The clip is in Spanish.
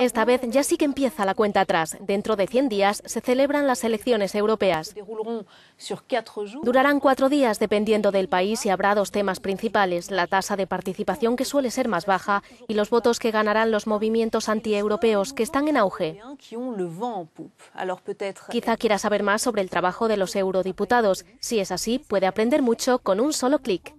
Esta vez ya sí que empieza la cuenta atrás. Dentro de 100 días se celebran las elecciones europeas. Durarán cuatro días dependiendo del país y habrá dos temas principales, la tasa de participación que suele ser más baja y los votos que ganarán los movimientos antieuropeos que están en auge. Quizá quiera saber más sobre el trabajo de los eurodiputados. Si es así, puede aprender mucho con un solo clic.